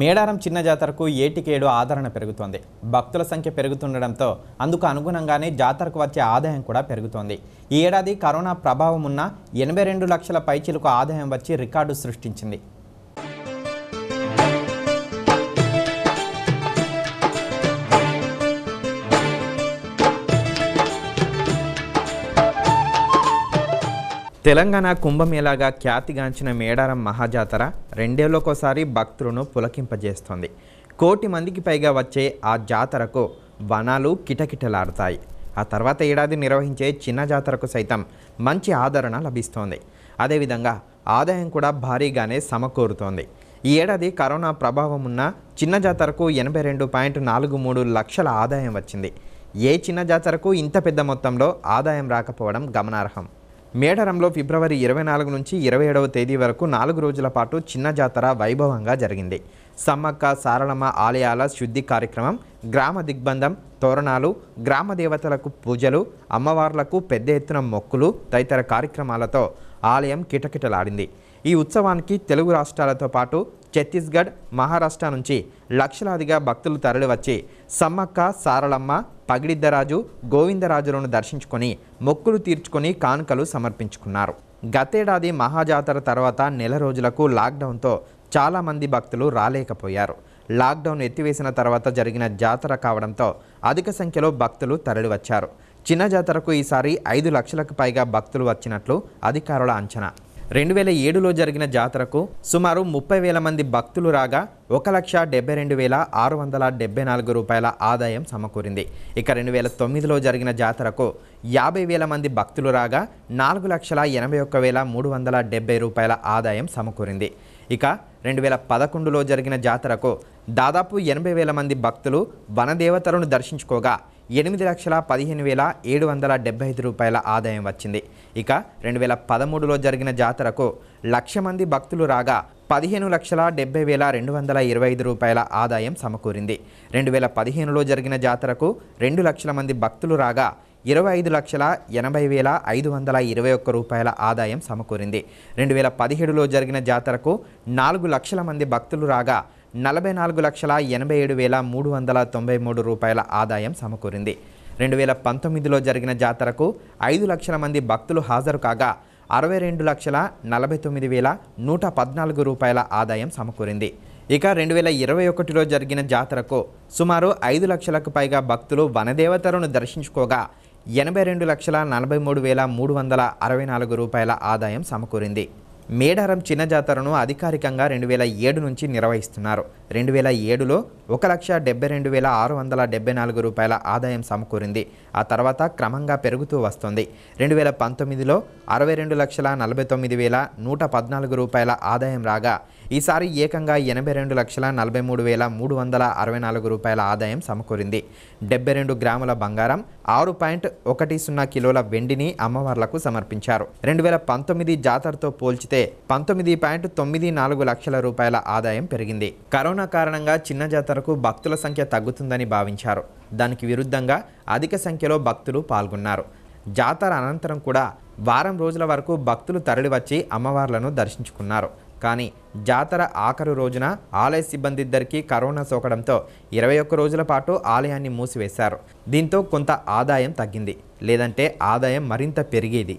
మేడారం చిన్న జాతరకు ఏటికేడు ఆదరణ పెరుగుతోంది భక్తుల సంఖ్య పెరుగుతుండడంతో అందుకు అనుగుణంగానే జాతరకు వచ్చే ఆదాయం కూడా పెరుగుతోంది ఈ ఏడాది కరోనా ప్రభావం ఉన్న ఎనభై రెండు లక్షల పైచీలకు ఆదాయం వచ్చి రికార్డు సృష్టించింది తెలంగాణ కుంభమేళాగా ఖ్యాతిగాంచిన మేడారం మహాజాతర రెండేళ్ళకోసారి భక్తులను పులకింపజేస్తోంది కోటి మందికి పైగా వచ్చే ఆ జాతరకు వనాలు కిటకిటలాడతాయి ఆ తర్వాత ఏడాది నిర్వహించే చిన్న జాతరకు సైతం మంచి ఆదరణ లభిస్తోంది అదేవిధంగా ఆదాయం కూడా భారీగానే సమకూరుతోంది ఈ ఏడాది కరోనా ప్రభావం ఉన్న చిన్న జాతరకు ఎనభై రెండు పాయింట్ నాలుగు మూడు లక్షల ఆదాయం వచ్చింది ఏ చిన్న జాతరకు ఇంత పెద్ద మొత్తంలో ఆదాయం రాకపోవడం గమనార్హం మేడరంలో ఫిబ్రవరి ఇరవై నాలుగు నుంచి ఇరవై ఏడవ తేదీ వరకు నాలుగు రోజుల పాటు చిన్న జాతర వైభవంగా జరిగింది సమ్మక్క సారళమ్మ ఆలయాల శుద్ధి కార్యక్రమం గ్రామ దిగ్బంధం తోరణాలు గ్రామ దేవతలకు పూజలు అమ్మవార్లకు పెద్ద ఎత్తున మొక్కులు తదితర కార్యక్రమాలతో ఆలయం కిటకిటలాడింది ఈ ఉత్సవానికి తెలుగు రాష్ట్రాలతో పాటు ఛత్తీస్గఢ్ మహారాష్ట్ర నుంచి లక్షలాదిగా భక్తులు తరలివచ్చి సమ్మక్క సారలమ్మ పగిడిద్దరాజు గోవిందరాజులను దర్శించుకొని మొక్కులు తీర్చుకొని కానుకలు సమర్పించుకున్నారు గతేడాది మహాజాతర తర్వాత నెల రోజులకు లాక్డౌన్తో చాలామంది భక్తులు రాలేకపోయారు లాక్డౌన్ ఎత్తివేసిన తర్వాత జరిగిన జాతర కావడంతో అధిక సంఖ్యలో భక్తులు తరలివచ్చారు చిన్న జాతరకు ఈసారి ఐదు లక్షలకు పైగా భక్తులు వచ్చినట్లు అధికారుల అంచనా రెండు వేల ఏడులో జరిగిన జాతరకు సుమారు ముప్పై వేల మంది భక్తులు రాగా ఒక లక్ష డెబ్బై రెండు వేల ఆరు వందల డెబ్బై నాలుగు రూపాయల ఆదాయం సమకూరింది ఇక రెండు వేల తొమ్మిదిలో జరిగిన జాతరకు యాభై వేల మంది భక్తులు రాగా నాలుగు లక్షల ఎనభై ఒక్క వేల మూడు వందల డెబ్బై రూపాయల ఆదాయం సమకూరింది ఇక రెండు వేల పదకొండులో జరిగిన జాతరకు దాదాపు ఎనభై వేల మంది భక్తులు వనదేవతలను దర్శించుకోగా ఎనిమిది లక్షల పదిహేను వేల ఏడు వందల డెబ్బై ఐదు రూపాయల ఆదాయం వచ్చింది ఇక రెండు వేల పదమూడులో జరిగిన జాతరకు లక్ష మంది భక్తులు రాగా పదిహేను లక్షల డెబ్బై వేల రెండు వందల ఇరవై ఐదు రూపాయల ఆదాయం సమకూరింది రెండు వేల పదిహేనులో జరిగిన జాతరకు రెండు లక్షల మంది భక్తులు రాగా ఇరవై ఐదు లక్షల ఎనభై వేల ఐదు వందల ఇరవై ఒక్క రూపాయల ఆదాయం సమకూరింది రెండు వేల పదిహేడులో జరిగిన జాతరకు నాలుగు లక్షల మంది భక్తులు రాగా నలభై నాలుగు లక్షల ఎనభై ఏడు వేల మూడు వందల తొంభై మూడు రూపాయల ఆదాయం సమకూరింది రెండు వేల పంతొమ్మిదిలో జరిగిన జాతరకు ఐదు లక్షల మంది భక్తులు హాజరు కాగా అరవై రెండు లక్షల నలభై తొమ్మిది వేల నూట పద్నాలుగు రూపాయల ఆదాయం సమకూరింది ఇక రెండు వేల ఇరవై ఒకటిలో జరిగిన జాతరకు సుమారు ఐదు లక్షలకు పైగా భక్తులు వనదేవతలను దర్శించుకోగా ఎనభై రెండు లక్షల నలభై మూడు వేల మూడు వందల అరవై నాలుగు రూపాయల ఆదాయం సమకూరింది మేడారం చిన్న జాతరను అధికారికంగా రెండు వేల ఏడు నుంచి నిర్వహిస్తున్నారు రెండు వేల ఏడులో ఒక లక్ష డెబ్బై రెండు వేల ఆరు వందల డెబ్బై నాలుగు రూపాయల ఆదాయం సమకూరింది ఆ తర్వాత క్రమంగా పెరుగుతూ వస్తుంది రెండు వేల పంతొమ్మిదిలో అరవై రెండు లక్షల నలభై తొమ్మిది వేల నూట పద్నాలుగు రూపాయల ఆదాయం రాగా ఈసారి ఏకంగా ఎనభై రెండు లక్షల నలభై మూడు వేల మూడు వందల అరవై నాలుగు రూపాయల ఆదాయం సమకూరింది డెబ్బై రెండు గ్రాముల బంగారం ఆరు పాయింట్ ఒకటి సున్నా కిలోల వెండిని అమ్మవార్లకు సమర్పించారు రెండు వేల పంతొమ్మిది జాతరతో పోల్చితే పంతొమ్మిది పాయింట్ తొమ్మిది నాలుగు లక్షల రూపాయల ఆదాయం పెరిగింది కరోనా కారణంగా చిన్న జాతరకు భక్తుల సంఖ్య తగ్గుతుందని భావించారు దానికి విరుద్ధంగా అధిక సంఖ్యలో భక్తులు పాల్గొన్నారు జాతర అనంతరం కూడా వారం రోజుల వరకు భక్తులు తరలివచ్చి అమ్మవార్లను దర్శించుకున్నారు కానీ జాతర ఆఖరు రోజున ఆలయ సిబ్బంది ఇద్దరికీ కరోనా సోకడంతో ఇరవై ఒక్క రోజుల పాటు ఆలయాన్ని మూసివేశారు దీంతో కొంత ఆదాయం తగ్గింది లేదంటే ఆదాయం మరింత పెరిగేది